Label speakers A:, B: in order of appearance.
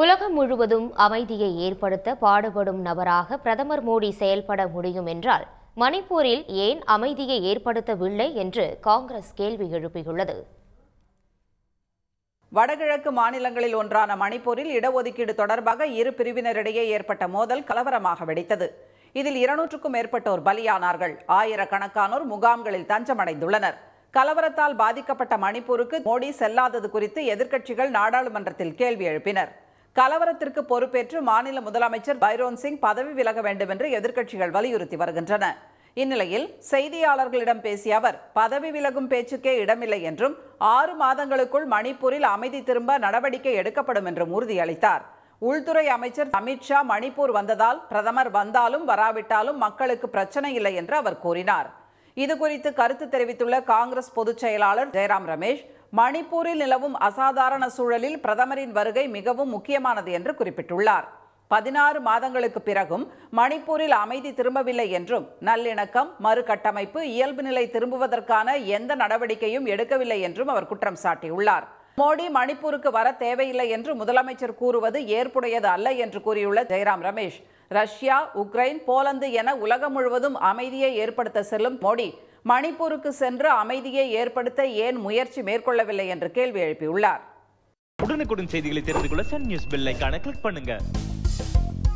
A: உலகம் முழுவதும் அமைதியை ஏற்படுத்த பாடுபடும் நபராக பிரதமர் மோடி செயல்பட முடியும் என்றால் மணிப்பூரில் ஏன் அமைதியை ஏற்படுத்தவில்லை என்று காங்கிரஸ் கேள்வி எழுப்பியுள்ளது
B: வடகிழக்கு மாநிலங்களில் ஒன்றான மணிப்பூரில் இடஒதுக்கீடு தொடர்பாக இரு பிரிவினரிடையே ஏற்பட்ட மோதல் கலவரமாக வெடித்தது இதில் இருநூற்றுக்கும் மேற்பட்டோர் பலியானார்கள் ஆயிரக்கணக்கானோர் முகாம்களில் தஞ்சமடைந்துள்ளனர் கலவரத்தால் பாதிக்கப்பட்ட மணிப்பூருக்கு மோடி செல்லாதது குறித்து எதிர்க்கட்சிகள் நாடாளுமன்றத்தில் கேள்வி எழுப்பினர் கலவரத்திற்கு பொறுப்பேற்று மாநில முதலமைச்சர் பைரோன் சிங் பதவி விலக வேண்டும் என்று எதிர்க்கட்சிகள் வலியுறுத்தி வருகின்றன இந்நிலையில் செய்தியாளர்களிடம் பேசிய அவர் பதவி விலகும் பேச்சுக்கே இடமில்லை என்றும் ஆறு மாதங்களுக்குள் மணிப்பூரில் அமைதி திரும்ப நடவடிக்கை எடுக்கப்படும் என்றும் உறுதியளித்தார் உள்துறை அமைச்சர் அமித்ஷா மணிப்பூர் வந்ததால் பிரதமர் வந்தாலும் வராவிட்டாலும் மக்களுக்கு பிரச்சனை இல்லை என்று அவர் கூறினார் இதுகுறித்து கருத்து தெரிவித்துள்ள காங்கிரஸ் பொதுச் செயலாளர் ஜெயராம் ரமேஷ் மணிப்பூரில் நிலவும் அசாதாரண சூழலில் பிரதமரின் வருகை மிகவும் முக்கியமானது என்று குறிப்பிட்டுள்ளார் பதினாறு மாதங்களுக்கு பிறகும் மணிப்பூரில் அமைதி திரும்பவில்லை என்றும் நல்லிணக்கம் மறுகட்டமைப்பு இயல்பு நிலை திரும்புவதற்கான எந்த நடவடிக்கையும் எடுக்கவில்லை என்றும் அவர் குற்றம் சாட்டியுள்ளார் மோடி மணிப்பூருக்கு வர தேவையில்லை என்று முதலமைச்சர் கூறுவது ஏற்புடையது அல்ல என்று கூறியுள்ள Jairam Ramesh Russia Ukraine Poland என உலகம் முழுவதும் அமைதியை ஏற்படுத்த செல்லும் மோடி மணிப்பூருக்கு சென்று அமைதியை ஏற்படுத்த ஏன் முயற்சி மேற்கொள்ளவில்லை என்று கேள்வி எழுப்பியுள்ளார்
C: உடனுக்குடன் செய்திகளை தெரிந்து கொள்ள சன் நியூஸ் பில்லைக்கான கிளிக் பண்ணுங்க